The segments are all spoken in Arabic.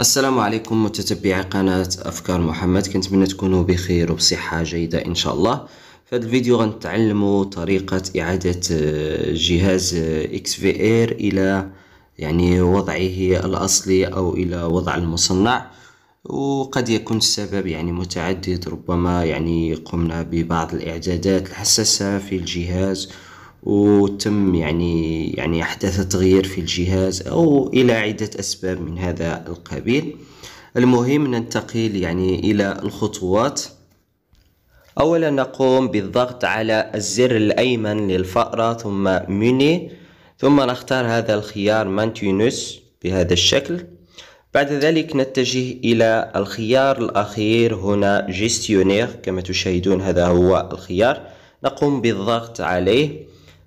السلام عليكم متتبعي قناة أفكار محمد كنتمنى تكونوا بخير وبصحة جيدة إن شاء الله في هذا الفيديو غنتعلموا طريقة إعادة آه، جهاز XVR آه، إلى يعني وضعه الأصلي أو إلى وضع المصنع وقد يكون السبب يعني متعدد ربما يعني قمنا ببعض الإعدادات الحساسة في الجهاز وتم يعني يعني أحدث تغيير في الجهاز أو إلى عدة أسباب من هذا القبيل المهم ننتقل يعني إلى الخطوات أولا نقوم بالضغط على الزر الأيمن للفأرة ثم ميني ثم نختار هذا الخيار مانتينوس بهذا الشكل بعد ذلك نتجه إلى الخيار الأخير هنا جيستيونير كما تشاهدون هذا هو الخيار نقوم بالضغط عليه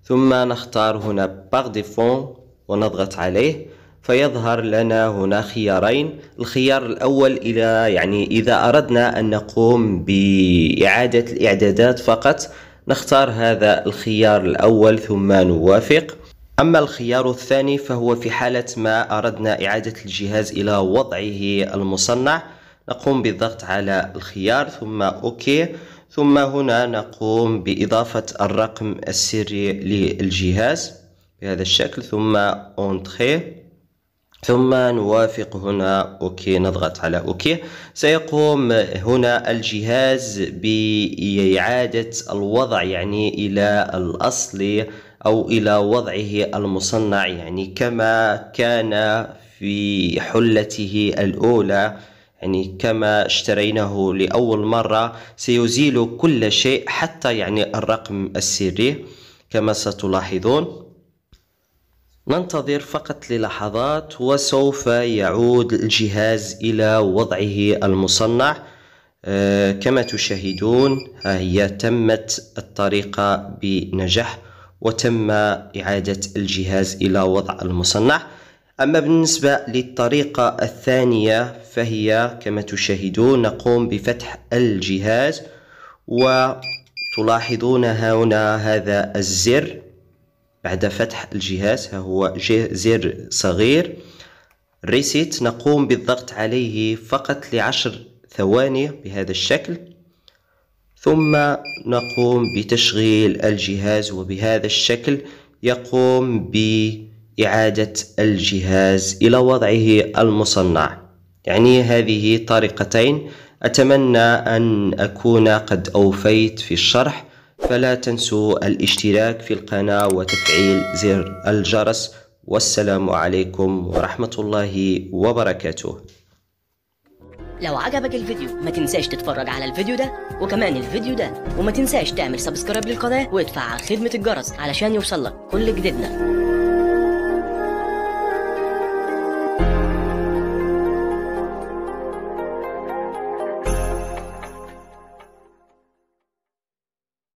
ثم نختار هنا باغ ديفون ونضغط عليه فيظهر لنا هنا خيارين الخيار الأول إلى يعني إذا أردنا أن نقوم بإعادة الإعدادات فقط نختار هذا الخيار الأول ثم نوافق أما الخيار الثاني فهو في حالة ما أردنا إعادة الجهاز إلى وضعه المصنع نقوم بالضغط على الخيار ثم أوكي ثم هنا نقوم بإضافة الرقم السري للجهاز بهذا الشكل ثم اونتخي ثم نوافق هنا اوكي نضغط على اوكي سيقوم هنا الجهاز بإعادة الوضع يعني الى الاصل او الى وضعه المصنع يعني كما كان في حلته الاولى يعني كما اشتريناه لأول مرة سيزيل كل شيء حتى يعني الرقم السري كما ستلاحظون ننتظر فقط للحظات وسوف يعود الجهاز إلى وضعه المصنع أه كما تشاهدون ها هي تمت الطريقة بنجاح وتم إعادة الجهاز إلى وضع المصنع أما بالنسبة للطريقة الثانية فهي كما تشاهدون نقوم بفتح الجهاز وتلاحظون هنا هذا الزر بعد فتح الجهاز هو زر صغير ريسيت نقوم بالضغط عليه فقط لعشر ثواني بهذا الشكل ثم نقوم بتشغيل الجهاز وبهذا الشكل يقوم ب إعادة الجهاز إلى وضعه المصنع يعني هذه طريقتين أتمنى أن أكون قد أوفيت في الشرح فلا تنسوا الاشتراك في القناة وتفعيل زر الجرس والسلام عليكم ورحمة الله وبركاته لو عجبك الفيديو ما تنساش تتفرج على الفيديو ده وكمان الفيديو ده وما تنساش تعمل سبسكرايب للقناة وادفع خدمة الجرس علشان يوصلك كل جديدنا